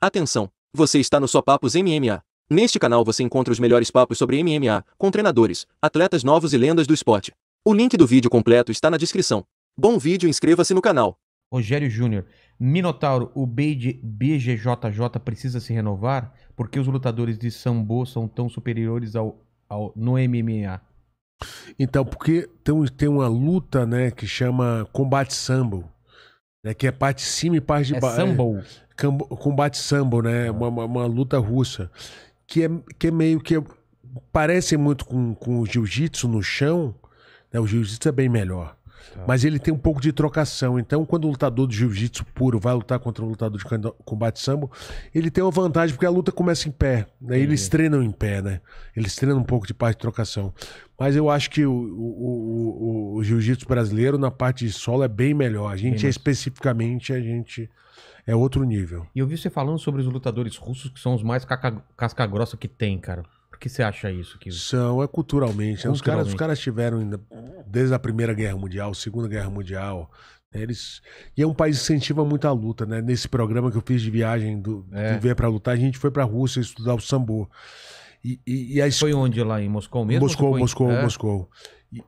Atenção! Você está no Só Papos MMA. Neste canal você encontra os melhores papos sobre MMA, com treinadores, atletas novos e lendas do esporte. O link do vídeo completo está na descrição. Bom vídeo inscreva-se no canal. Rogério Júnior, Minotauro, o BGJJ precisa se renovar? porque os lutadores de sambo são tão superiores ao, ao no MMA? Então, porque tem, tem uma luta né, que chama combate sambo né, que é parte de cima e parte de é baixo. Sambo. É, combate sambo, né? Uma, ah. uma, uma, luta russa. Que é, que é meio que. Parece muito com, com o jiu-jitsu no chão, né? O jiu-jitsu é bem melhor. Tá. Mas ele tem um pouco de trocação. Então, quando o lutador de jiu-jitsu puro vai lutar contra um lutador de combate sambo, ele tem uma vantagem porque a luta começa em pé. Né? Eles treinam em pé, né? Eles treinam um pouco de parte de trocação. Mas eu acho que o, o, o, o jiu-jitsu brasileiro, na parte de solo, é bem melhor. A gente, é especificamente, a gente é outro nível. E eu vi você falando sobre os lutadores russos, que são os mais casca-grossa que tem, cara. Por que você acha isso? Que... São, é culturalmente. culturalmente. Né? Os, caras, os caras tiveram ainda desde a Primeira Guerra Mundial, Segunda Guerra Mundial. Né? Eles... E é um país que incentiva muito a luta, né? Nesse programa que eu fiz de viagem do é. para Lutar, a gente foi para a Rússia estudar o sambo. E, e, e a... Foi onde lá? Em Moscou mesmo? Moscou, foi... Tipo Moscou, é. Moscou.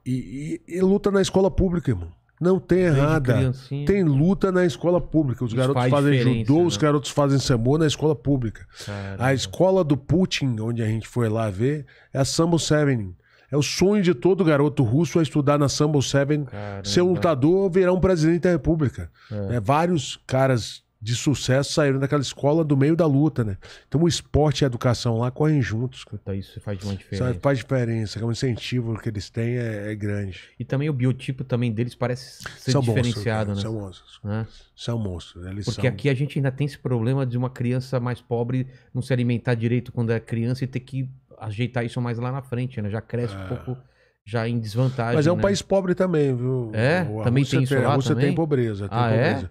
E, e, luta na escola pública, irmão. Não tem errada. Tem luta na escola pública. Os Isso garotos fazem judô, né? os garotos fazem sambo na escola pública. Caramba. A escola do Putin, onde a gente foi lá ver, é a Sambo Seven. É o sonho de todo garoto russo estudar na Samba Seven, Caramba. ser um lutador virar um presidente da república. É. é. Vários caras de sucesso saíram daquela escola do meio da luta, né? Então o esporte e a educação lá correm juntos. Então, isso faz uma diferença. Isso faz diferença, o é incentivo que eles têm é, é, grande. E também o biotipo também deles parece ser são diferenciado, monstros, né? São monstros. Né? São monstros. Eles Porque são... aqui a gente ainda tem esse problema de uma criança mais pobre não se alimentar direito quando é criança e ter que ajeitar isso mais lá na frente, né? Já cresce é. um pouco já em desvantagem. Mas é um né? país pobre também, viu? É, a também Rússia tem isso tem, lá A Rússia também? tem pobreza. Tem, ah, é? pobreza.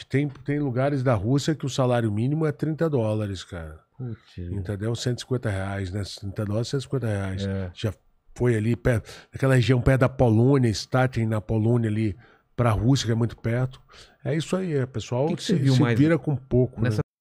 É? Tem, tem lugares da Rússia que o salário mínimo é 30 dólares, cara. Putz. Entendeu? 150 reais, né? 30 dólares, 150 reais. É. Já foi ali, perto, naquela região perto da Polônia, Staten, na Polônia ali, para a Rússia, que é muito perto. É isso aí, é, pessoal. O que, que se, você viu se mais vira com pouco. Né? Nessa... Né?